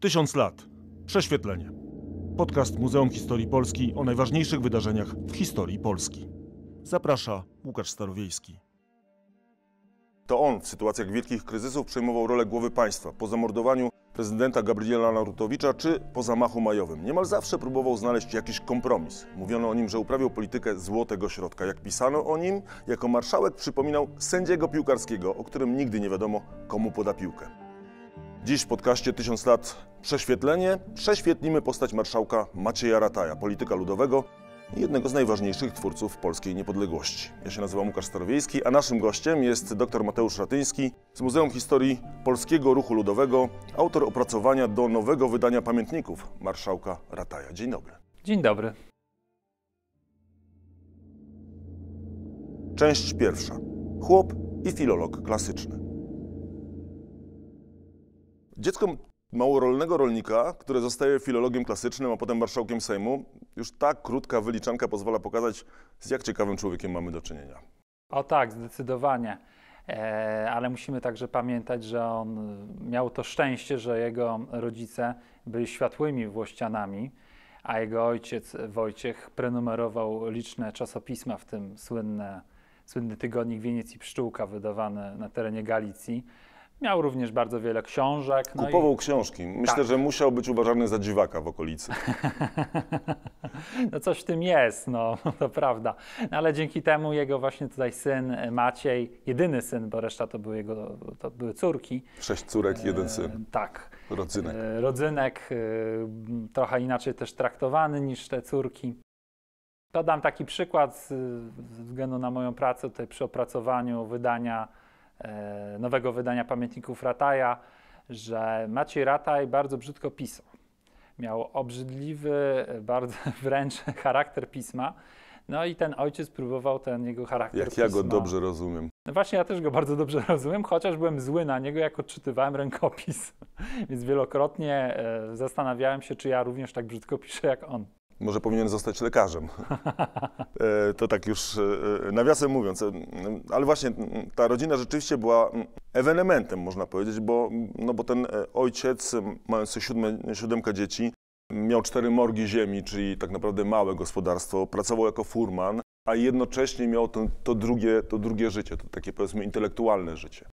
Tysiąc lat. Prześwietlenie. Podcast Muzeum Historii Polski o najważniejszych wydarzeniach w historii Polski. Zaprasza Łukasz Starowiejski. To on w sytuacjach wielkich kryzysów przejmował rolę głowy państwa po zamordowaniu prezydenta Gabriela Narutowicza czy po zamachu majowym. Niemal zawsze próbował znaleźć jakiś kompromis. Mówiono o nim, że uprawiał politykę złotego środka. Jak pisano o nim, jako marszałek przypominał sędziego piłkarskiego, o którym nigdy nie wiadomo, komu poda piłkę. Dziś w podcaście 1000 lat prześwietlenie prześwietlimy postać marszałka Macieja Rataja, polityka ludowego i jednego z najważniejszych twórców polskiej niepodległości. Ja się nazywam Łukasz Starowiejski, a naszym gościem jest dr Mateusz Ratyński z Muzeum Historii Polskiego Ruchu Ludowego, autor opracowania do nowego wydania pamiętników marszałka Rataja. Dzień dobry. Dzień dobry. Część pierwsza. Chłop i filolog klasyczny. Dziecko małorolnego rolnika, które zostaje filologiem klasycznym, a potem marszałkiem Sejmu, już ta krótka wyliczanka pozwala pokazać, z jak ciekawym człowiekiem mamy do czynienia. O tak, zdecydowanie. E, ale musimy także pamiętać, że on miał to szczęście, że jego rodzice byli światłymi włościanami, a jego ojciec Wojciech prenumerował liczne czasopisma, w tym słynne, słynny tygodnik Wieniec i Pszczółka wydawany na terenie Galicji Miał również bardzo wiele książek. No Kupował i... książki. Myślę, tak. że musiał być uważany za dziwaka w okolicy. no coś w tym jest, no to prawda. No, ale dzięki temu jego właśnie tutaj syn Maciej, jedyny syn, bo reszta to były jego, to były córki. Sześć córek, e, jeden syn. E, tak. Rodzynek. E, rodzynek, e, trochę inaczej też traktowany niż te córki. Podam taki przykład ze względu na moją pracę tutaj przy opracowaniu wydania E, nowego wydania pamiętników Rataja, że Maciej Rataj bardzo brzydko pisał. Miał obrzydliwy, bardzo wręcz charakter pisma. No i ten ojciec próbował ten jego charakter. Jak pisma. ja go dobrze rozumiem. No właśnie, ja też go bardzo dobrze rozumiem, chociaż byłem zły na niego, jak odczytywałem rękopis. Więc wielokrotnie e, zastanawiałem się, czy ja również tak brzydko piszę jak on może powinien zostać lekarzem. E, to tak już e, e, nawiasem mówiąc. Ale właśnie mm, mm, ta rodzina rzeczywiście była mm, ewenementem, można powiedzieć, bo, no bo ten ojciec, mający siódme, siódemkę dzieci, miał cztery morgi ziemi, czyli tak naprawdę małe gospodarstwo, pracował jako furman, a jednocześnie miał to, to, drugie, to drugie życie, to takie powiedzmy intelektualne życie.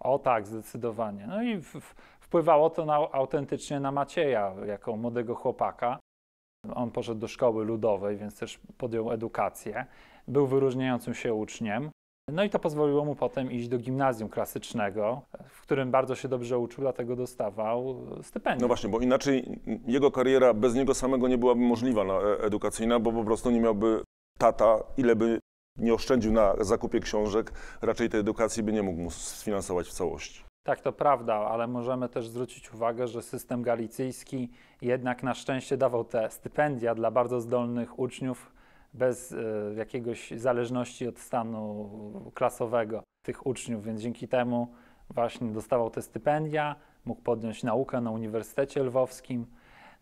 O tak, zdecydowanie. No i w, wpływało to na, autentycznie na Macieja jako młodego chłopaka. On poszedł do szkoły ludowej, więc też podjął edukację. Był wyróżniającym się uczniem. No i to pozwoliło mu potem iść do gimnazjum klasycznego, w którym bardzo się dobrze uczył, dlatego dostawał stypendium. No właśnie, bo inaczej jego kariera bez niego samego nie byłaby możliwa na no, e, edukacyjna, bo po prostu nie miałby tata, ile by nie oszczędził na zakupie książek, raczej tej edukacji by nie mógł mu sfinansować w całości. Tak, to prawda, ale możemy też zwrócić uwagę, że system galicyjski jednak na szczęście dawał te stypendia dla bardzo zdolnych uczniów bez y, jakiegoś zależności od stanu klasowego tych uczniów, więc dzięki temu właśnie dostawał te stypendia, mógł podjąć naukę na Uniwersytecie Lwowskim,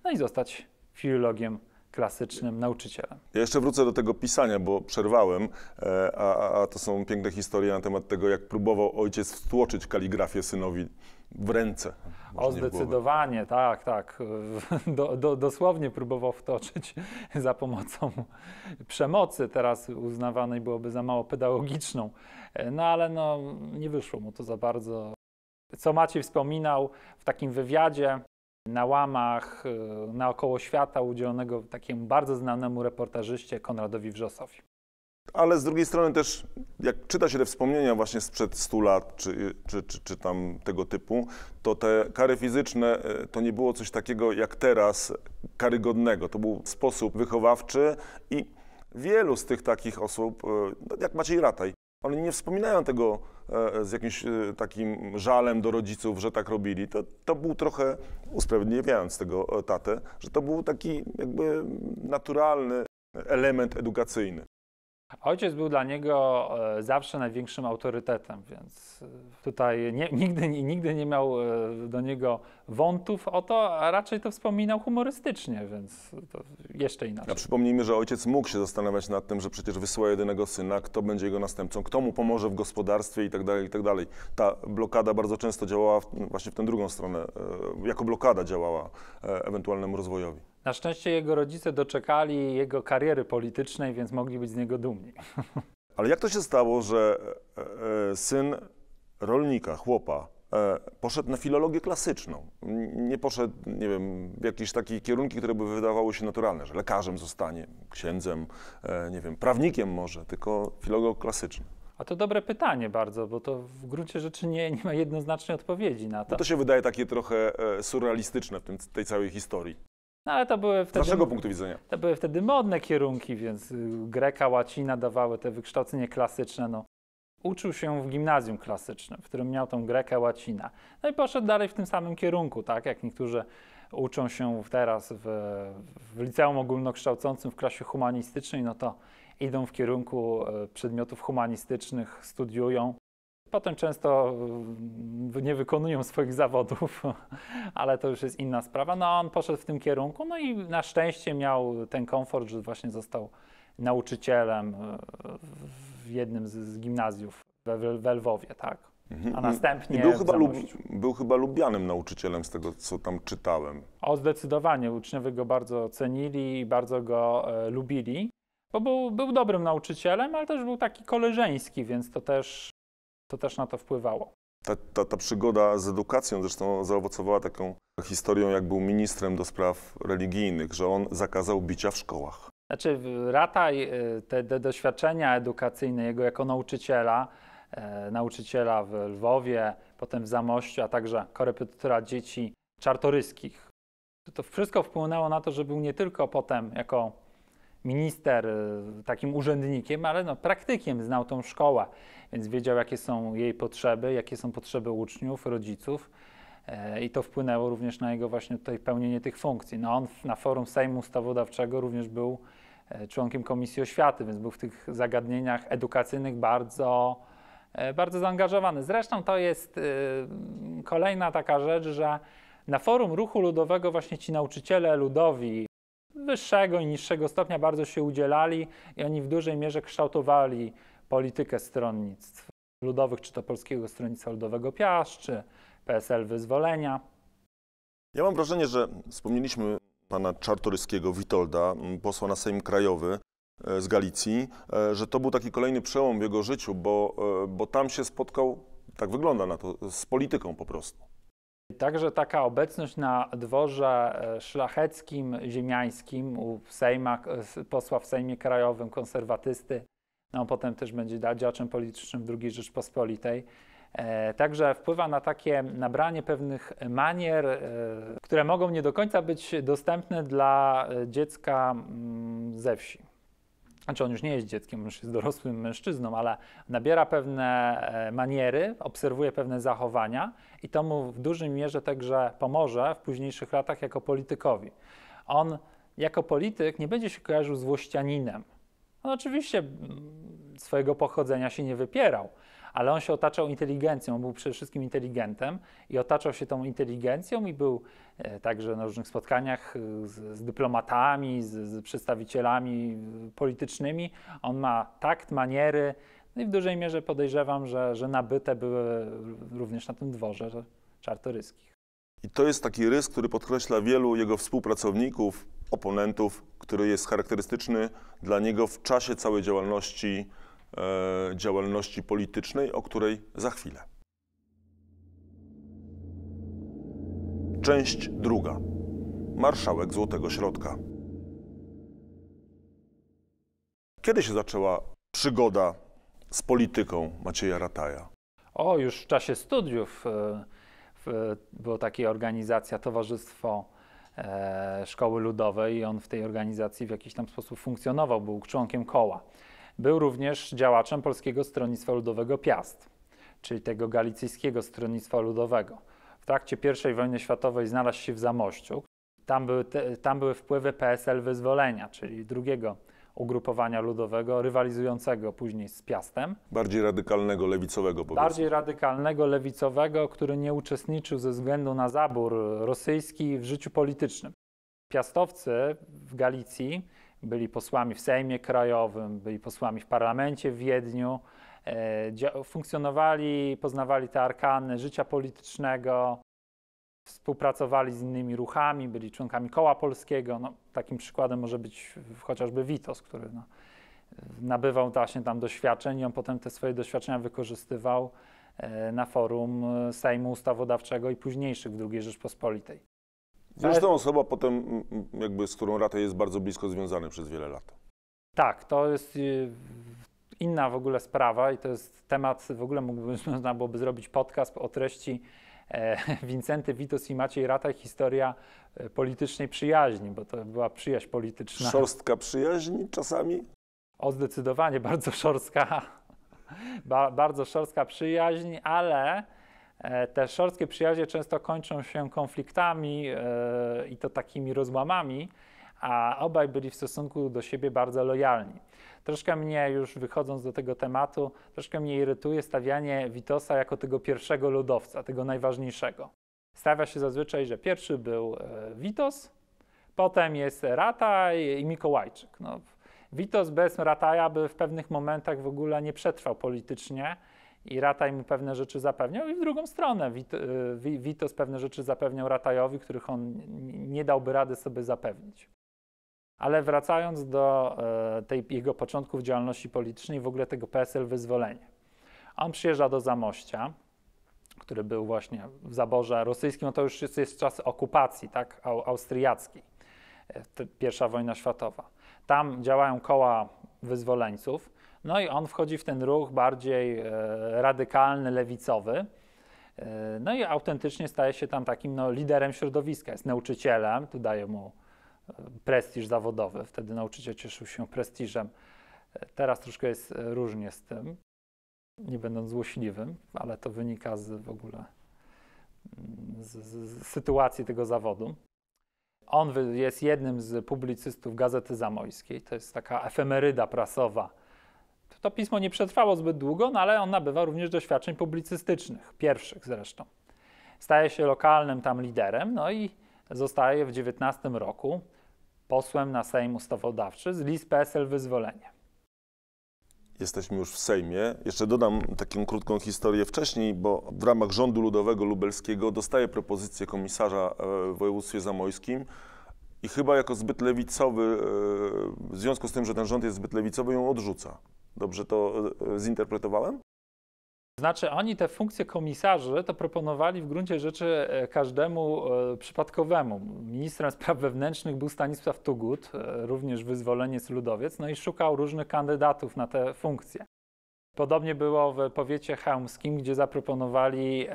no i zostać filologiem klasycznym nauczycielem. Ja jeszcze wrócę do tego pisania, bo przerwałem, e, a, a to są piękne historie na temat tego, jak próbował ojciec wtłoczyć kaligrafię synowi w ręce. O, zdecydowanie, tak, tak. Do, do, dosłownie próbował wtoczyć za pomocą przemocy, teraz uznawanej byłoby za mało pedagogiczną, e, no ale no, nie wyszło mu to za bardzo. Co Maciej wspominał w takim wywiadzie, na łamach y, naokoło świata udzielonego takiemu bardzo znanemu reportażyście Konradowi Wrzosowi. Ale z drugiej strony też, jak czyta się te wspomnienia właśnie sprzed 100 lat, czy, czy, czy, czy tam tego typu, to te kary fizyczne y, to nie było coś takiego jak teraz karygodnego. To był sposób wychowawczy i wielu z tych takich osób, y, no, jak Maciej Rataj, oni nie wspominają tego E, e, z jakimś e, takim żalem do rodziców, że tak robili, to, to był trochę, usprawiedliwiając tego tatę, że to był taki jakby naturalny element edukacyjny. Ojciec był dla niego e, zawsze największym autorytetem, więc e, tutaj nie, nigdy, nigdy nie miał e, do niego wątów o to, a raczej to wspominał humorystycznie, więc to jeszcze inaczej. A przypomnijmy, że ojciec mógł się zastanawiać nad tym, że przecież wysyła jedynego syna, kto będzie jego następcą, kto mu pomoże w gospodarstwie i tak dalej, i tak dalej. Ta blokada bardzo często działała właśnie w tę drugą stronę, jako blokada działała ewentualnemu rozwojowi. Na szczęście jego rodzice doczekali jego kariery politycznej, więc mogli być z niego dumni. Ale jak to się stało, że e, e, syn rolnika, chłopa, e, poszedł na filologię klasyczną. Nie poszedł, nie wiem, w jakieś takie kierunki, które by wydawały się naturalne, że lekarzem zostanie, księdzem, nie wiem, prawnikiem może, tylko filolog klasyczny. A to dobre pytanie bardzo, bo to w gruncie rzeczy nie, nie ma jednoznacznej odpowiedzi na to. Bo to się wydaje takie trochę surrealistyczne w tym, tej całej historii. No ale to były wtedy. Z naszego punktu widzenia. To były wtedy modne kierunki, więc y, greka, łacina dawały te wykształcenie klasyczne. No. Uczył się w gimnazjum klasycznym, w którym miał tą grekę, łacina. No i poszedł dalej w tym samym kierunku, tak jak niektórzy uczą się teraz w, w liceum ogólnokształcącym w klasie humanistycznej, no to idą w kierunku y, przedmiotów humanistycznych, studiują. Potem często mm, nie wykonują swoich zawodów, ale to już jest inna sprawa. No on poszedł w tym kierunku, no i na szczęście miał ten komfort, że właśnie został nauczycielem e, w jednym z, gimnazjów we, we Lwowie, tak. Mhm, a mhm. następnie. był chyba, lub, był chyba lubianym nauczycielem z tego, co tam czytałem. O, zdecydowanie. Uczniowie go bardzo cenili i bardzo go e, lubili, bo był, był dobrym nauczycielem, ale też był taki koleżeński, więc to też to też na to wpływało. Ta, ta, ta, przygoda z edukacją zresztą zaowocowała taką historią, jak był ministrem do spraw religijnych, że on zakazał bicia w szkołach. Znaczy, Rataj, y, te, te doświadczenia edukacyjne jego jako nauczyciela, e, nauczyciela w Lwowie, potem w Zamościu, a także korepetytora dzieci czartoryskich, to wszystko wpłynęło na to, że był nie tylko potem jako minister y, takim urzędnikiem, ale no, praktykiem, znał tą szkołę, więc wiedział, jakie są jej potrzeby, jakie są potrzeby uczniów, rodziców. E, I to wpłynęło również na jego właśnie tutaj pełnienie tych funkcji. No on na forum Sejmu Ustawodawczego również był e, członkiem Komisji Oświaty, więc był w tych zagadnieniach edukacyjnych bardzo, e, bardzo zaangażowany. Zresztą to jest y, kolejna taka rzecz, że na forum ruchu ludowego właśnie ci nauczyciele ludowi, wyższego i niższego stopnia bardzo się udzielali i oni w dużej mierze kształtowali politykę stronnictw ludowych, czy to Polskiego Stronnictwa Ludowego Piasz, czy PSL Wyzwolenia. Ja mam wrażenie, że wspomnieliśmy pana Czartoryskiego, Witolda, posła na Sejm Krajowy e, z Galicji, e, że to był taki kolejny przełom w jego życiu, bo, e, bo tam się spotkał, tak wygląda na to, z polityką po prostu. Także taka obecność na dworze e, szlacheckim, ziemiańskim, u Sejma, posła w Sejmie Krajowym, konserwatysty, no potem też będzie działaczem politycznym II Rzeczpospolitej. E, także wpływa na takie nabranie pewnych manier, e, które mogą nie do końca być dostępne dla dziecka mm, ze wsi znaczy on już nie jest dzieckiem, już jest dorosłym mężczyzną, ale nabiera pewne e, maniery, obserwuje pewne zachowania i to mu w dużej mierze także pomoże w późniejszych latach jako politykowi. On jako polityk nie będzie się kojarzył z włościaninem. On oczywiście mm, swojego pochodzenia się nie wypierał, ale on się otaczał inteligencją, on był przede wszystkim inteligentem i otaczał się tą inteligencją i był e, także na różnych spotkaniach e, z, z dyplomatami, z, z przedstawicielami e, politycznymi. On ma takt, maniery, no i w dużej mierze podejrzewam, że, że nabyte były również na tym dworze czartoryskich. I to jest taki rys, który podkreśla wielu jego współpracowników, oponentów, który jest charakterystyczny dla niego w czasie całej działalności E, działalności politycznej, o której za chwilę. Część druga. Marszałek Złotego Środka. Kiedy się zaczęła przygoda z polityką Macieja Rataja? O, już w czasie studiów e, była taka organizacja Towarzystwo e, Szkoły Ludowej i on w tej organizacji w jakiś tam sposób funkcjonował, był członkiem koła. Był również działaczem Polskiego Stronnictwa Ludowego Piast, czyli tego galicyjskiego Stronnictwa Ludowego. W trakcie I wojny światowej znalazł się w Zamościu. Tam były, te, tam były wpływy PSL Wyzwolenia, czyli drugiego ugrupowania ludowego, rywalizującego później z Piastem. Bardziej radykalnego, lewicowego powiedzmy. Bardziej radykalnego, lewicowego, który nie uczestniczył ze względu na zabór rosyjski w życiu politycznym. Piastowcy w Galicji byli posłami w Sejmie Krajowym, byli posłami w parlamencie w Wiedniu, e, funkcjonowali, poznawali te arkany życia politycznego, współpracowali z innymi ruchami, byli członkami koła polskiego. No, takim przykładem może być chociażby Witos, który no, nabywał właśnie tam doświadczeń i on potem te swoje doświadczenia wykorzystywał e, na forum e, Sejmu Ustawodawczego i późniejszych w II Rzeczpospolitej. Zresztą osoba potem, jakby z którą Rata jest bardzo blisko związany przez wiele lat. Tak, to jest y, inna w ogóle sprawa i to jest temat, w ogóle mógłbym, można byłoby zrobić podcast o treści e, Wincenty Witus i Maciej Rata historia e, politycznej przyjaźni, bo to była przyjaźń polityczna. Szorstka przyjaźni czasami? O, zdecydowanie, bardzo szorstka, ba, bardzo szorstka przyjaźń, ale E, te szorstkie przyjaźnie często kończą się konfliktami e, i to takimi rozłamami, a obaj byli w stosunku do siebie bardzo lojalni. Troszkę mnie już wychodząc do tego tematu, troszkę mnie irytuje stawianie Witosa jako tego pierwszego ludowca, tego najważniejszego. Stawia się zazwyczaj, że pierwszy był e, Witos, potem jest Rata i Mikołajczyk. No, Witos bez Rataja by w pewnych momentach w ogóle nie przetrwał politycznie, i Rataj mu pewne rzeczy zapewniał i w drugą stronę Wit, y, Witos pewne rzeczy zapewniał Ratajowi, których on nie dałby rady sobie zapewnić. Ale wracając do e, tej jego początków działalności politycznej, w ogóle tego PSL Wyzwolenie. On przyjeżdża do Zamościa, który był właśnie w zaborze rosyjskim, no to już jest, jest czas okupacji tak, austriackiej, e, pierwsza wojna światowa. Tam działają koła wyzwoleńców, no i on wchodzi w ten ruch bardziej e, radykalny, lewicowy. E, no i autentycznie staje się tam takim no, liderem środowiska, jest nauczycielem, tu daje mu e, prestiż zawodowy. Wtedy nauczyciel cieszył się prestiżem. Teraz troszkę jest różnie z tym, nie będąc złośliwym, ale to wynika z w ogóle mm, z, z, z sytuacji tego zawodu. On jest jednym z publicystów Gazety Zamojskiej. To jest taka efemeryda prasowa to pismo nie przetrwało zbyt długo, no ale on nabywa również doświadczeń publicystycznych, pierwszych zresztą. Staje się lokalnym tam liderem, no i zostaje w 19 roku posłem na Sejm Ustawodawczy z list PSL Wyzwolenie. Jesteśmy już w Sejmie. Jeszcze dodam taką krótką historię wcześniej, bo w ramach rządu ludowego lubelskiego dostaje propozycję komisarza e, w województwie zamojskim i chyba jako zbyt lewicowy, e, w związku z tym, że ten rząd jest zbyt lewicowy, ją odrzuca. Dobrze to e, zinterpretowałem? Znaczy, oni te funkcje komisarzy to proponowali w gruncie rzeczy e, każdemu e, przypadkowemu. Ministrem spraw wewnętrznych był Stanisław Tugut, również wyzwoleniec ludowiec, no i szukał różnych kandydatów na te funkcje. Podobnie było w powiecie chełmskim, gdzie zaproponowali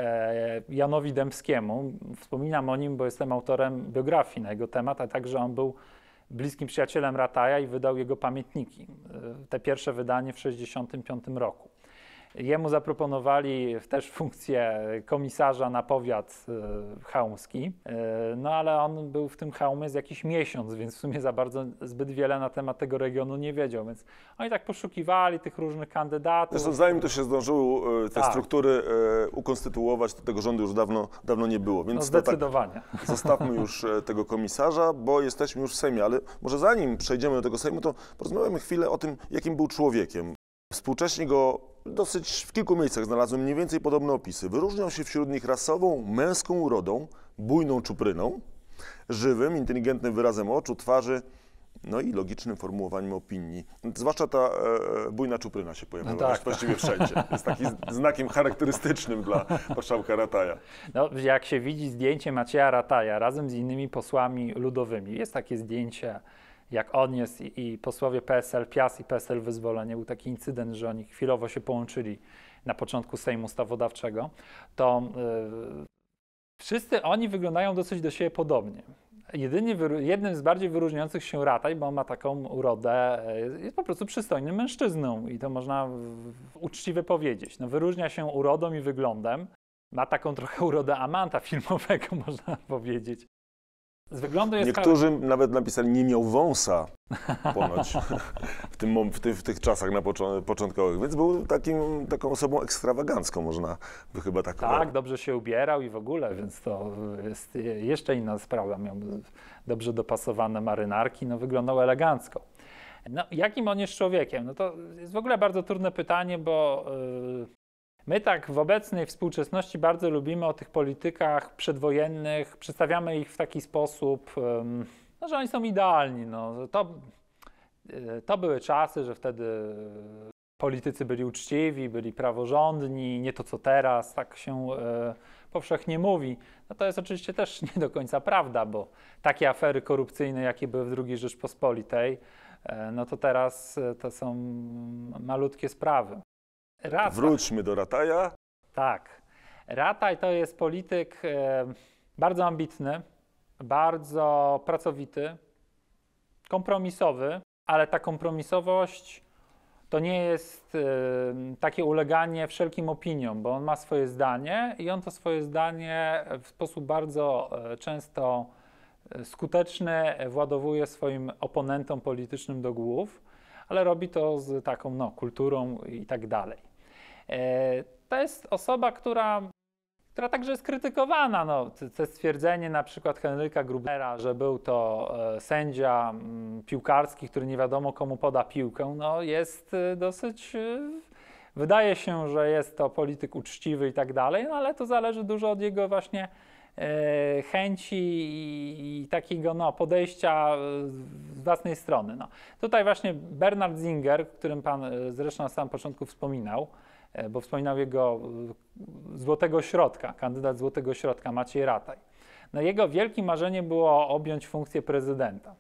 Janowi Dębskiemu. Wspominam o nim, bo jestem autorem biografii na jego temat, a także on był bliskim przyjacielem Rataja i wydał jego pamiętniki. E, te pierwsze wydanie w 1965 roku. Jemu zaproponowali też funkcję komisarza na powiat e, chałmski, e, no ale on był w tym Chełmie z jakiś miesiąc, więc w sumie za bardzo zbyt wiele na temat tego regionu nie wiedział, więc oni tak poszukiwali tych różnych kandydatów. Zresztą zanim to się zdążyło e, te tak. struktury ukonstytuować, to tego rządu już dawno, dawno nie było. Więc no tak zdecydowanie. Tak zostawmy już tego komisarza, bo jesteśmy już w Sejmie, ale może zanim przejdziemy do tego Sejmu, to porozmawiamy chwilę o tym, jakim był człowiekiem. Współcześnie go dosyć w kilku miejscach znalazłem mniej więcej podobne opisy. Wyróżniał się wśród nich rasową, męską urodą, bujną czupryną, żywym, inteligentnym wyrazem oczu, twarzy, no i logicznym formułowaniem opinii. Zwłaszcza ta e, e bujna czupryna się pojawiła no tak, tak. właściwie tak. wszędzie. Jest takim znakiem charakterystycznym dla marszałka Rataja. No, jak się widzi zdjęcie Macieja Rataja razem z innymi posłami ludowymi, jest takie zdjęcie jak on jest i, i posłowie PSL Pias i PSL Wyzwolenie, był taki incydent, że oni chwilowo się połączyli na początku Sejmu Ustawodawczego, to yy, wszyscy oni wyglądają dosyć do siebie podobnie. Jedynie, jednym z bardziej wyróżniających się Rataj, bo on ma taką urodę, e, jest po prostu przystojnym mężczyzną i to można uczciwie powiedzieć. No, wyróżnia się urodą i wyglądem. Ma taką trochę urodę amanta filmowego, można powiedzieć. Z wyglądu jest Niektórzy nawet napisali, nie miał wąsa ponoć w, tym, w, ty, w tych czasach na pocz- początkowych, więc był takim, taką osobą ekstrawagancką, można by chyba tak Tak, dobrze się ubierał i w ogóle, więc to jest jeszcze inna sprawa. Miał dobrze dopasowane marynarki, no wyglądał elegancko. No, jakim on jest człowiekiem? No to jest w ogóle bardzo trudne pytanie, bo y, My tak w obecnej współczesności bardzo lubimy o tych politykach przedwojennych, przedstawiamy ich w taki sposób, no, że oni są idealni. No, to, e, to były czasy, że wtedy politycy byli uczciwi, byli praworządni, nie to co teraz, tak się e, powszechnie mówi. No to jest oczywiście też nie do końca prawda, bo takie afery korupcyjne, jakie były w II Rzeczpospolitej, e, no to teraz to są malutkie sprawy. Rataj. Wróćmy do Rataja. Tak. Rataj to jest polityk e, bardzo ambitny, bardzo pracowity, kompromisowy, ale ta kompromisowość to nie jest e, takie uleganie wszelkim opiniom, bo on ma swoje zdanie i on to swoje zdanie w sposób bardzo e, często skuteczny władowuje swoim oponentom politycznym do głów, ale robi to z taką no, kulturą i tak dalej. E, to jest osoba, która, która także jest krytykowana. No, to stwierdzenie na przykład Henryka Grubera, że był to e, sędzia mm, piłkarski, który nie wiadomo komu poda piłkę, no, jest e, dosyć Wydaje się, że jest to polityk uczciwy i tak dalej, no ale to zależy dużo od jego właśnie e, chęci i, i takiego no, podejścia z własnej strony. No. Tutaj właśnie Bernard Zinger, którym Pan zresztą na samym początku wspominał, E, bo wspominał jego e, złotego środka, kandydat złotego środka Maciej Rataj. No jego wielkim marzeniem było objąć funkcję prezydenta.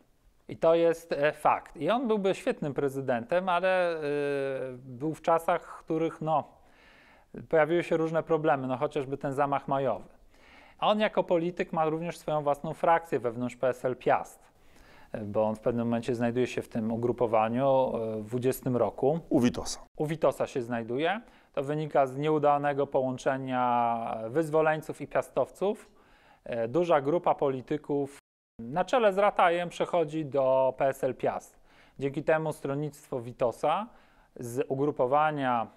I to jest e, fakt. I on byłby świetnym prezydentem, ale był w czasach, w których no, pojawiły się różne problemy, no chociażby ten zamach majowy. A on jako polityk ma również swoją własną frakcję wewnątrz PSL Piast bo on w pewnym momencie znajduje się w tym ugrupowaniu w 20 roku. U Witosa. U Witosa się znajduje. To wynika z nieudanego połączenia wyzwoleńców i piastowców. E, duża grupa polityków na czele z Ratajem przechodzi do PSL Piast. Dzięki temu stronnictwo Witosa z ugrupowania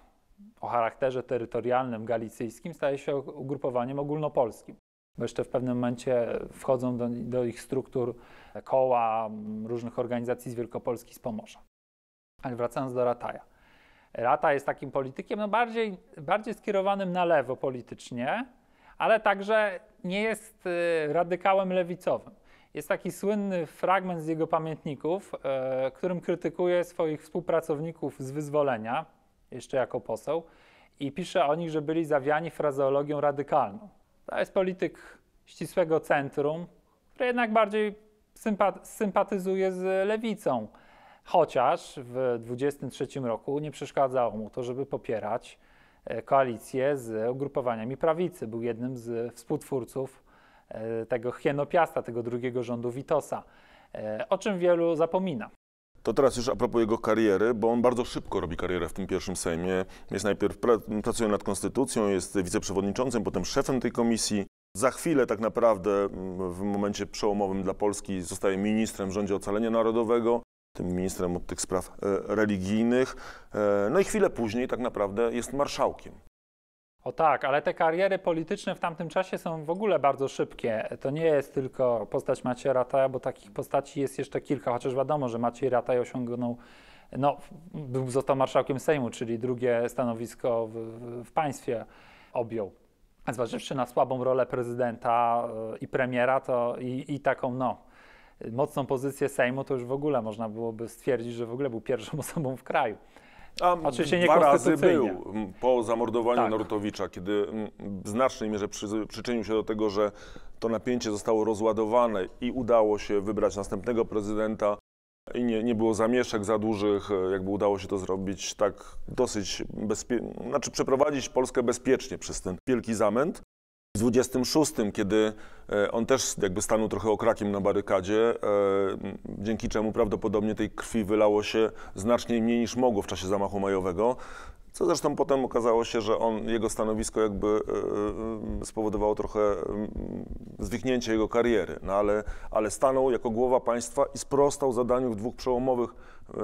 o charakterze terytorialnym galicyjskim staje się ugrupowaniem ogólnopolskim. Bo jeszcze w pewnym momencie wchodzą do, do ich struktur koła różnych organizacji z Wielkopolski, z Pomorza. Ale wracając do Rataja. Rata jest takim politykiem no bardziej, bardziej skierowanym na lewo politycznie, ale także nie jest y, radykałem lewicowym. Jest taki słynny fragment z jego pamiętników, y, którym krytykuje swoich współpracowników z wyzwolenia, jeszcze jako poseł, i pisze o nich, że byli zawiani frazeologią radykalną. To jest polityk ścisłego centrum, który jednak bardziej sympatyzuje z lewicą. Chociaż w 2023 roku nie przeszkadzało mu to, żeby popierać e, koalicję z ugrupowaniami prawicy. Był jednym z współtwórców e, tego Hienopiasta, tego drugiego rządu Witosa, e, o czym wielu zapomina. To teraz już a propos jego kariery, bo on bardzo szybko robi karierę w tym pierwszym Sejmie. Jest najpierw pracuje nad konstytucją, jest wiceprzewodniczącym, potem szefem tej komisji. Za chwilę tak naprawdę mm, w momencie przełomowym dla Polski zostaje ministrem w rządzie ocalenia narodowego tym ministrem od tych spraw e, religijnych. E, no i chwilę później tak naprawdę jest marszałkiem. O tak, ale te kariery polityczne w tamtym czasie są w ogóle bardzo szybkie. To nie jest tylko postać Maciej Rataja, bo takich postaci jest jeszcze kilka, chociaż wiadomo, że Maciej Rataj osiągnął, no, został marszałkiem Sejmu, czyli drugie stanowisko w, w państwie objął. Zważywszy na słabą rolę prezydenta e, i premiera, to i, i taką, no, mocną pozycję Sejmu, to już w ogóle można byłoby stwierdzić, że w ogóle był pierwszą osobą w kraju. A Oczywiście dwa razy był po zamordowaniu tak. Narutowicza, kiedy w znacznej mierze przyczynił się do tego, że to napięcie zostało rozładowane i udało się wybrać następnego prezydenta i nie, nie było zamieszek za dużych, e, jakby udało się to zrobić tak dosyć bezpiecznie, znaczy przeprowadzić Polskę bezpiecznie przez ten wielki zamęt. W 26, kiedy e, on też jakby stanął trochę okrakiem na barykadzie, e, dzięki czemu prawdopodobnie tej krwi wylało się znacznie mniej niż mogło w czasie zamachu majowego. Co zresztą potem okazało się, że on, jego stanowisko jakby e, spowodowało trochę mm, zwichnięcie jego kariery, no ale, ale stanął jako głowa państwa i sprostał zadaniu w dwóch przełomowych,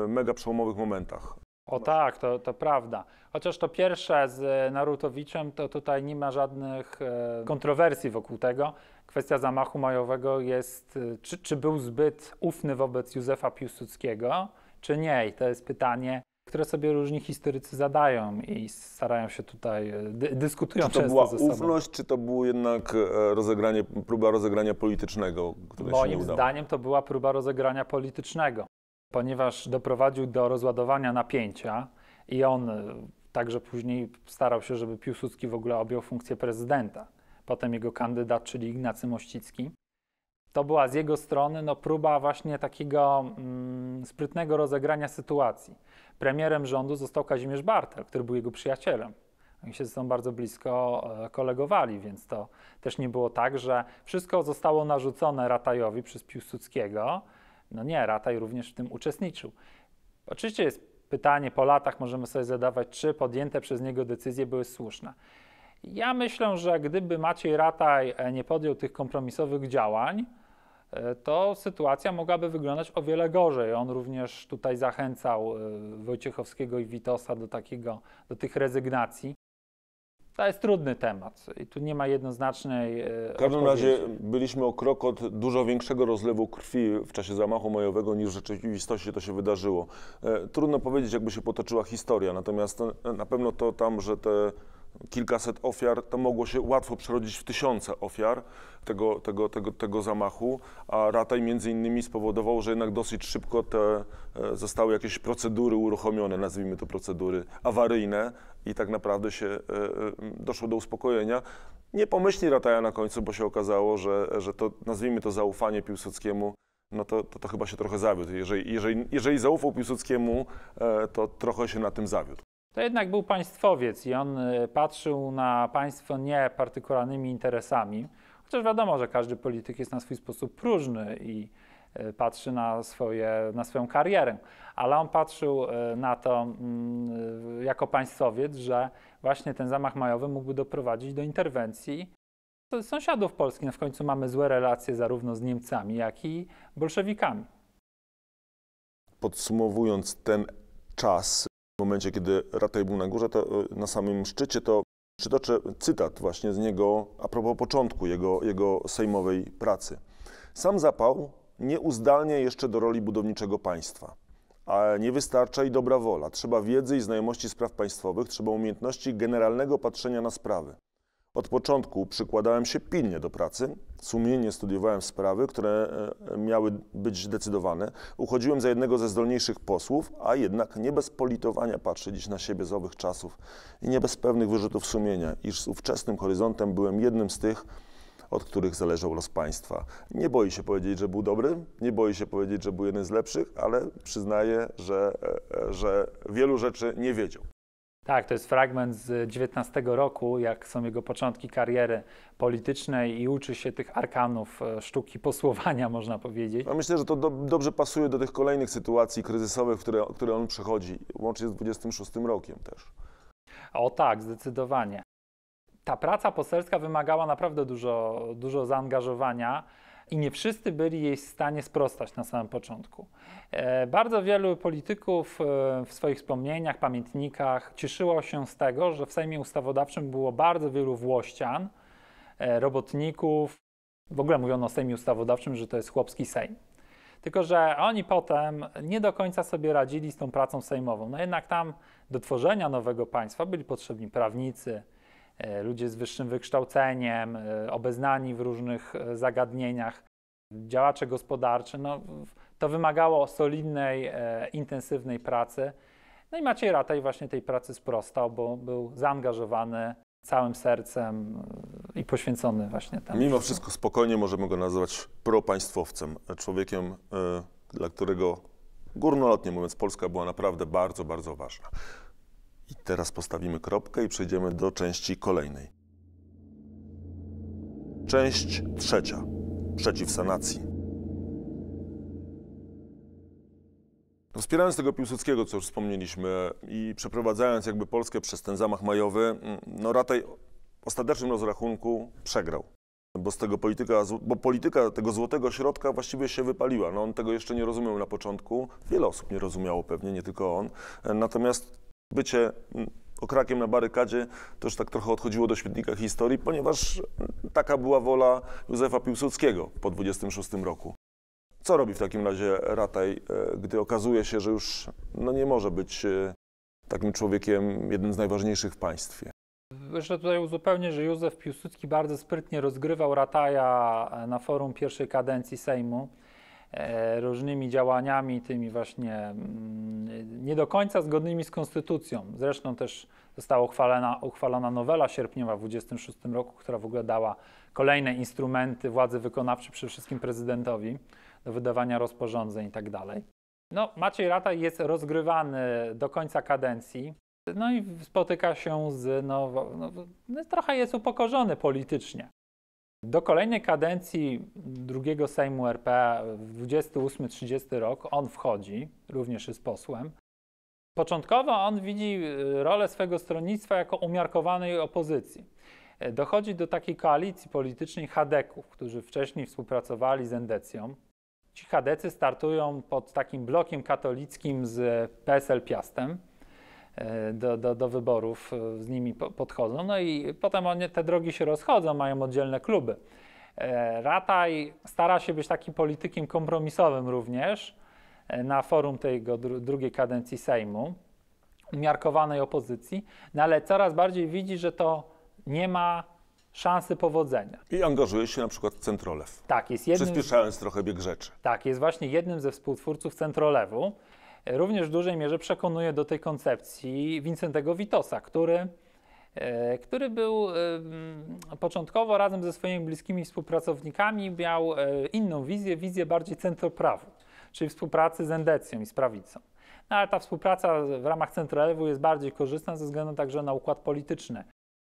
mega przełomowych momentach. O tak, to, to prawda. Chociaż to pierwsze z e, Narutowiczem, to tutaj nie ma żadnych e, kontrowersji wokół tego. Kwestia zamachu majowego jest, e, czy, czy był zbyt ufny wobec Józefa Piłsudskiego, czy nie. I to jest pytanie, które sobie różni historycy zadają i starają się tutaj, dy, dyskutują czy to była ufność, czy to było jednak rozegranie, próba rozegrania politycznego, które Moim się nie udało? zdaniem to była próba rozegrania politycznego ponieważ doprowadził do rozładowania napięcia i on e, także później starał się, żeby Piłsudski w ogóle objął funkcję prezydenta. Potem jego kandydat, czyli Ignacy Mościcki. To była z jego strony no, próba właśnie takiego mm, sprytnego rozegrania sytuacji. Premierem rządu został Kazimierz Bartel, który był jego przyjacielem. Oni się ze sobą bardzo blisko e, kolegowali, więc to też nie było tak, że wszystko zostało narzucone Ratajowi przez Piłsudskiego, no nie, Rataj również w tym uczestniczył. Oczywiście jest pytanie, po latach możemy sobie zadawać, czy podjęte przez niego decyzje były słuszne. Ja myślę, że gdyby Maciej Rataj e, nie podjął tych kompromisowych działań, e, to sytuacja mogłaby wyglądać o wiele gorzej. On również tutaj zachęcał e, Wojciechowskiego i Witosa do, takiego, do tych rezygnacji. To jest trudny temat i tu nie ma jednoznacznej. E, w każdym razie byliśmy o krok od dużo większego rozlewu krwi w czasie zamachu majowego niż w rzeczywistości to się wydarzyło. E, trudno powiedzieć, jakby się potoczyła historia, natomiast e, na pewno to tam, że te kilkaset ofiar, to mogło się łatwo przerodzić w tysiące ofiar tego, tego, tego, tego zamachu, a Rataj między innymi spowodował, że jednak dosyć szybko te e, zostały jakieś procedury uruchomione, nazwijmy to procedury awaryjne i tak naprawdę się e, e, doszło do uspokojenia. Nie pomyśli Rataja na końcu, bo się okazało, że, że to, nazwijmy to zaufanie Piłsudskiemu, no to, to, to chyba się trochę zawiódł. Jeżeli, jeżeli, jeżeli zaufał Piłsudskiemu, to trochę się na tym zawiódł to jednak był państwowiec i on e, patrzył na państwo nie partykularnymi interesami, chociaż wiadomo, że każdy polityk jest na swój sposób próżny i e, patrzy na, swoje, na swoją karierę, ale on patrzył e, na to mm, jako państwowiec, że właśnie ten zamach majowy mógłby doprowadzić do interwencji sąsiadów Polski. No w końcu mamy złe relacje zarówno z Niemcami, jak i bolszewikami. Podsumowując ten czas, w momencie, kiedy Rataj był na górze, to, y, na samym szczycie, to przytoczę cytat właśnie z niego a propos początku jego, jego sejmowej pracy. Sam zapał nie uzdalnia jeszcze do roli budowniczego państwa. A nie wystarcza i dobra wola. Trzeba wiedzy i znajomości spraw państwowych, trzeba umiejętności generalnego patrzenia na sprawy. Od początku przykładałem się pilnie do pracy, sumiennie studiowałem sprawy, które e, miały być decydowane. Uchodziłem za jednego ze zdolniejszych posłów, a jednak nie bez politowania patrzę dziś na siebie z owych czasów i nie bez pewnych wyrzutów sumienia, iż z ówczesnym horyzontem byłem jednym z tych, od których zależał los państwa. Nie boi się powiedzieć, że był dobry, nie boi się powiedzieć, że był jeden z lepszych, ale przyznaje, że, e, e, że wielu rzeczy nie wiedział. Tak, to jest fragment z 19 roku, jak są jego początki kariery politycznej i uczy się tych arkanów e, sztuki posłowania, można powiedzieć. No, myślę, że to do, dobrze pasuje do tych kolejnych sytuacji kryzysowych, które, które on przechodzi, łącznie z 26 rokiem też. O tak, zdecydowanie. Ta praca poselska wymagała naprawdę dużo, dużo zaangażowania i nie wszyscy byli jej w stanie sprostać na samym początku. E, bardzo wielu polityków e, w swoich wspomnieniach, pamiętnikach cieszyło się z tego, że w Sejmie Ustawodawczym było bardzo wielu Włościan, e, robotników. W ogóle mówiono o Sejmie Ustawodawczym, że to jest chłopski Sejm. Tylko, że oni potem nie do końca sobie radzili z tą pracą sejmową. No jednak tam do tworzenia nowego państwa byli potrzebni prawnicy, E, ludzie z wyższym wykształceniem, e, obeznani w różnych e, zagadnieniach, działacze gospodarczy. No, to wymagało solidnej, intensywnej pracy. No i Maciej Rataj właśnie tej pracy sprostał, bo był zaangażowany całym sercem i poświęcony właśnie temu. Mimo wszystko spokojnie możemy go nazywać propaństwowcem, człowiekiem, dla którego górnolotnie mówiąc Polska była naprawdę bardzo, bardzo ważna. I teraz postawimy kropkę i przejdziemy do części kolejnej. Część trzecia. Przeciw sanacji. No, wspierając tego Piłsudskiego, co już wspomnieliśmy, i przeprowadzając jakby Polskę przez ten zamach majowy, mm, no Rataj w ostatecznym rozrachunku przegrał. Bo, z tego polityka, bo polityka tego złotego środka właściwie się wypaliła. No on tego jeszcze nie rozumiał na początku. Wiele osób nie rozumiało pewnie, nie tylko on. Natomiast bycie mm, okrakiem na barykadzie to już tak trochę odchodziło do śmietnika historii, ponieważ mm, taka była wola Józefa Piłsudskiego po 26 roku. Co robi w takim razie Rataj, e, gdy okazuje się, że już no, nie może być e, takim człowiekiem jednym z najważniejszych w państwie? Jeszcze tutaj uzupełnię, że Józef Piłsudski bardzo sprytnie rozgrywał Rataja e, na forum pierwszej kadencji Sejmu różnymi działaniami, tymi właśnie mm, nie do końca zgodnymi z konstytucją. Zresztą też została uchwalona, uchwalona nowela sierpniowa w 26 roku, która w ogóle dała kolejne instrumenty władzy wykonawczej, przede wszystkim prezydentowi, do wydawania rozporządzeń itd. Tak no, Maciej Rata jest rozgrywany do końca kadencji. No i spotyka się z, no, no, no trochę jest upokorzony politycznie. Do kolejnej kadencji drugiego Sejmu RP w 28-30 rok on wchodzi, również jest posłem. Początkowo on widzi y, rolę swojego stronnictwa jako umiarkowanej opozycji. E, dochodzi do takiej koalicji politycznej chadeków, którzy wcześniej współpracowali z endecją. Ci chadecy startują pod takim blokiem katolickim z PSL Piastem. E, do, do, do wyborów e, z nimi podchodzą. No i potem one, te drogi się rozchodzą, mają oddzielne kluby. E, Rataj stara się być takim politykiem kompromisowym również na forum tej drugiej kadencji Sejmu, umiarkowanej opozycji, no ale coraz bardziej widzi, że to nie ma szansy powodzenia. I angażuje się na przykład Centrolew. Tak, jest jednym... Przyspieszając trochę bieg rzeczy. Tak, jest właśnie jednym ze współtwórców Centrolewu również w dużej mierze przekonuje do tej koncepcji Wincentego Witosa, który, e, który był e, początkowo razem ze swoimi bliskimi współpracownikami miał e, inną wizję, wizję bardziej centroprawu, czyli współpracy z endecją i z prawicą. No, ale ta współpraca w ramach centrolewu jest bardziej korzystna ze względu także na układ polityczny.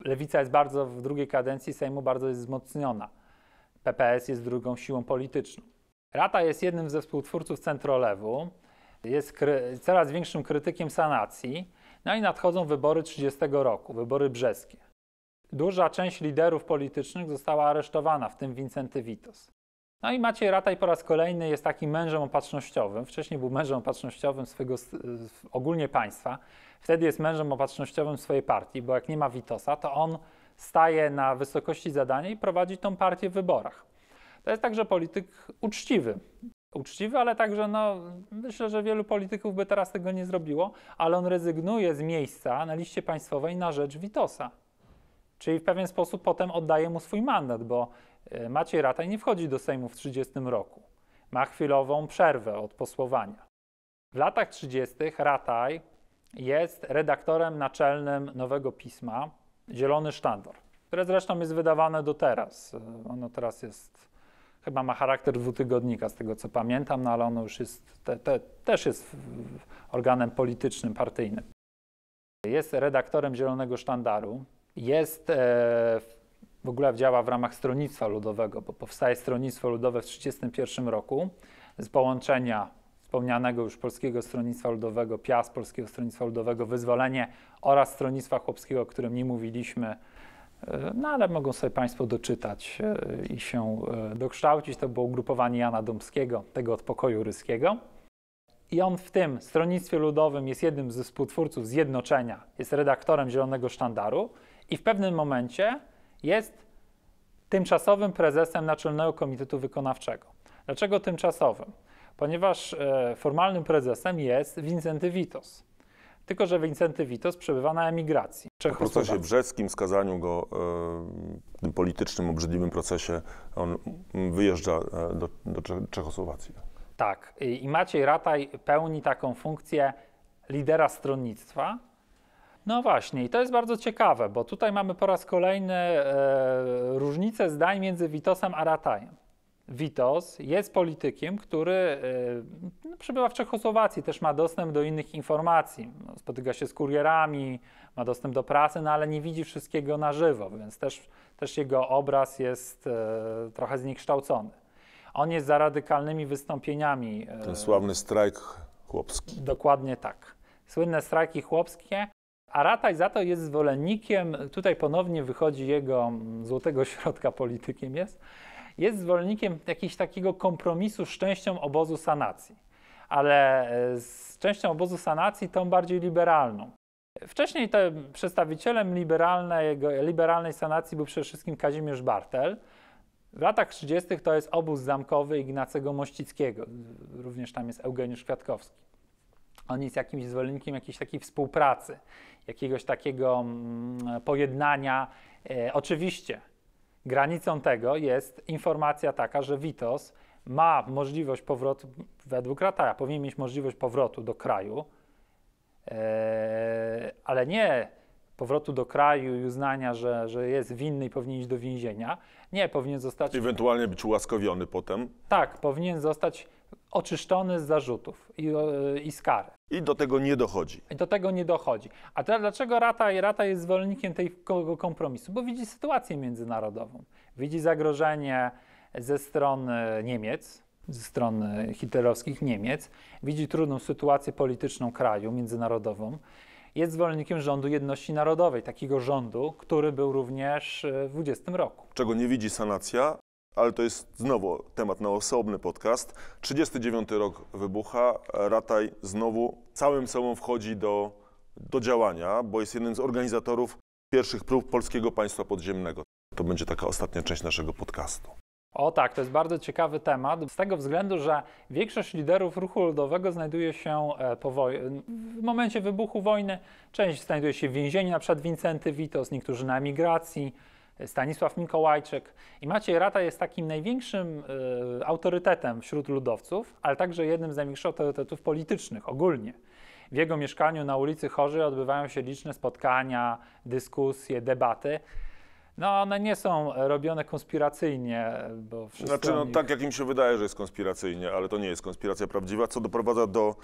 Lewica jest bardzo w drugiej kadencji Sejmu bardzo jest wzmocniona. PPS jest drugą siłą polityczną. Rata jest jednym ze współtwórców centrolewu. Jest coraz większym krytykiem sanacji. No i nadchodzą wybory 30 roku, wybory brzeskie. Duża część liderów politycznych została aresztowana, w tym Wincenty Witos. No i Maciej Rataj po raz kolejny jest takim mężem opatrznościowym. Wcześniej był mężem opatrznościowym swojego ogólnie państwa. Wtedy jest mężem opatrznościowym swojej partii, bo jak nie ma Witosa, to on staje na wysokości zadania i prowadzi tą partię w wyborach. To jest także polityk uczciwy uczciwy, ale także no, myślę, że wielu polityków by teraz tego nie zrobiło, ale on rezygnuje z miejsca na liście państwowej na rzecz Witosa. Czyli w pewien sposób potem oddaje mu swój mandat, bo e, Maciej Rataj nie wchodzi do Sejmu w 30 roku. Ma chwilową przerwę od posłowania. W latach 30. Rataj jest redaktorem naczelnym Nowego Pisma Zielony Sztandor, które zresztą jest wydawane do teraz. E, ono teraz jest Chyba ma charakter dwutygodnika, z tego co pamiętam, no ale ono już jest, te, te, też jest organem politycznym, partyjnym. Jest redaktorem Zielonego Sztandaru. Jest e, w ogóle działa w ramach Stronnictwa Ludowego, bo powstaje Stronnictwo Ludowe w 1931 roku z połączenia wspomnianego już Polskiego Stronnictwa Ludowego, PiAS Polskiego Stronnictwa Ludowego, Wyzwolenie oraz Stronnictwa Chłopskiego, o którym nie mówiliśmy, E, no ale mogą sobie Państwo doczytać e, i się e, dokształcić. To było ugrupowanie Jana Domskiego, tego od pokoju ryskiego. I on w tym stronnictwie ludowym jest jednym ze współtwórców Zjednoczenia, jest redaktorem Zielonego Sztandaru i w pewnym momencie jest tymczasowym prezesem Naczelnego Komitetu Wykonawczego. Dlaczego tymczasowym? Ponieważ formalnym prezesem jest Wincenty Witos. Tylko, że Wincenty Witos przebywa na emigracji. W procesie brzeskim, skazaniu go w e, tym politycznym, obrzydliwym procesie, on wyjeżdża e, do, do Czechosłowacji. Tak. I Maciej Rataj pełni taką funkcję lidera stronnictwa. No właśnie, i to jest bardzo ciekawe, bo tutaj mamy po raz kolejny e, różnicę zdań między Witosem a Ratajem. Witos jest politykiem, który e, no, przebywa w Czechosłowacji, też ma dostęp do innych informacji. No, spotyka się z kurierami, ma dostęp do prasy, no ale nie widzi wszystkiego na żywo, więc też, też jego obraz jest e, trochę zniekształcony. On jest za radykalnymi wystąpieniami. E, Ten sławny strajk chłopski. Dokładnie tak. Słynne strajki chłopskie. A Rataj za to jest zwolennikiem, tutaj ponownie wychodzi jego mm, złotego środka politykiem jest, jest zwolennikiem jakiegoś takiego kompromisu z częścią obozu sanacji, ale e, z częścią obozu sanacji tą bardziej liberalną. Wcześniej te przedstawicielem liberalnej, liberalnej sanacji był przede wszystkim Kazimierz Bartel. W latach 30. to jest obóz zamkowy Ignacego Mościckiego, również tam jest Eugeniusz Kwiatkowski. On jest jakimś zwolennikiem jakiejś takiej współpracy, jakiegoś takiego mm, pojednania. E, oczywiście Granicą tego jest informacja taka, że Witos ma możliwość powrotu, według Rataja, powinien mieć możliwość powrotu do kraju, e, ale nie powrotu do kraju i uznania, że, że jest winny i powinien iść do więzienia. Nie, powinien zostać. Ewentualnie być ułaskawiony potem. Tak, powinien zostać oczyszczony z zarzutów i, e, i z kary. I do tego nie dochodzi. I do tego nie dochodzi. A teraz dlaczego Rata, Rata jest zwolennikiem tego kompromisu? Bo widzi sytuację międzynarodową. Widzi zagrożenie ze strony Niemiec, ze strony hitlerowskich Niemiec, widzi trudną sytuację polityczną kraju, międzynarodową. Jest zwolennikiem rządu jedności narodowej, takiego rządu, który był również e, w 20 roku. Czego nie widzi sanacja, ale to jest znowu temat na osobny podcast. 39 rok wybucha, Rataj znowu całym sobą wchodzi do, do działania, bo jest jednym z organizatorów pierwszych prób polskiego państwa podziemnego. To będzie taka ostatnia część naszego podcastu. O tak, to jest bardzo ciekawy temat, z tego względu, że większość liderów ruchu ludowego znajduje się e, po woj- w momencie wybuchu wojny. Część znajduje się w więzieniu, na przykład Wincenty Witos, niektórzy na emigracji, Stanisław Mikołajczyk. I Maciej Rata jest takim największym y, autorytetem wśród ludowców, ale także jednym z największych autorytetów politycznych ogólnie. W jego mieszkaniu na ulicy Chorzy odbywają się liczne spotkania, dyskusje, debaty. No, one nie są robione konspiracyjnie, bo wszystko. Znaczy, no, nich... tak jak im się wydaje, że jest konspiracyjnie, ale to nie jest konspiracja prawdziwa, co doprowadza do,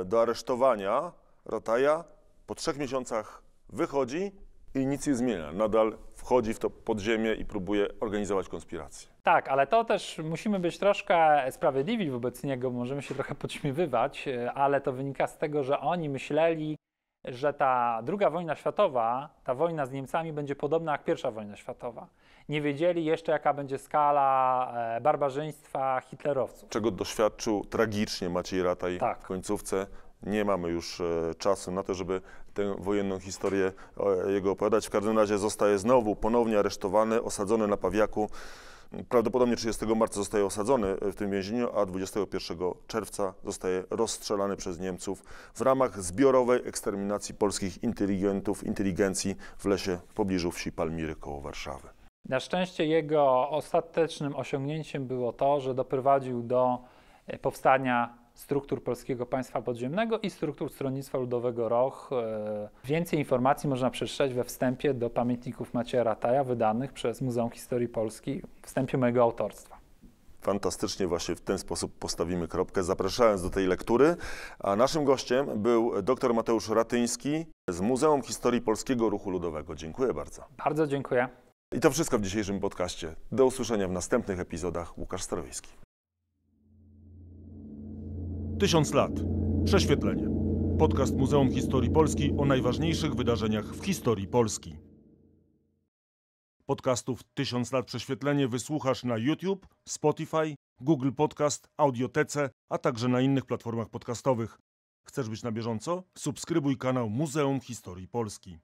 e, do aresztowania Rataja. Po trzech miesiącach wychodzi, i nic nie zmienia. Nadal wchodzi w to podziemie i próbuje organizować konspirację. Tak, ale to też musimy być troszkę sprawiedliwi wobec niego, możemy się trochę podśmiewywać, e, ale to wynika z tego, że oni myśleli, że ta druga wojna światowa, ta wojna z Niemcami będzie podobna jak pierwsza wojna światowa. Nie wiedzieli jeszcze, jaka będzie skala e, barbarzyństwa hitlerowców. Czego doświadczył tragicznie Maciej Rataj tak. w końcówce nie mamy już e, czasu na to, żeby tę wojenną historię e, jego opowiadać. W każdym razie zostaje znowu ponownie aresztowany, osadzony na Pawiaku. Prawdopodobnie 30 marca zostaje osadzony e, w tym więzieniu, a 21 czerwca zostaje rozstrzelany przez Niemców w ramach zbiorowej eksterminacji polskich inteligentów, inteligencji w lesie w pobliżu wsi Palmiry koło Warszawy. Na szczęście jego ostatecznym osiągnięciem było to, że doprowadził do powstania struktur Polskiego Państwa Podziemnego i struktur Stronnictwa Ludowego ROCH. E, więcej informacji można przeczytać we wstępie do pamiętników Macieja Rataja wydanych przez Muzeum Historii Polski, wstępie mojego autorstwa. Fantastycznie właśnie w ten sposób postawimy kropkę, zapraszając do tej lektury. A naszym gościem był dr Mateusz Ratyński z Muzeum Historii Polskiego Ruchu Ludowego. Dziękuję bardzo. Bardzo dziękuję. I to wszystko w dzisiejszym podcaście. Do usłyszenia w następnych epizodach. Łukasz Starowiejski. Tysiąc lat. Prześwietlenie. Podcast Muzeum Historii Polski o najważniejszych wydarzeniach w historii Polski. Podcastów Tysiąc lat prześwietlenie wysłuchasz na YouTube, Spotify, Google Podcast, Audiotece, a także na innych platformach podcastowych. Chcesz być na bieżąco? Subskrybuj kanał Muzeum Historii Polski.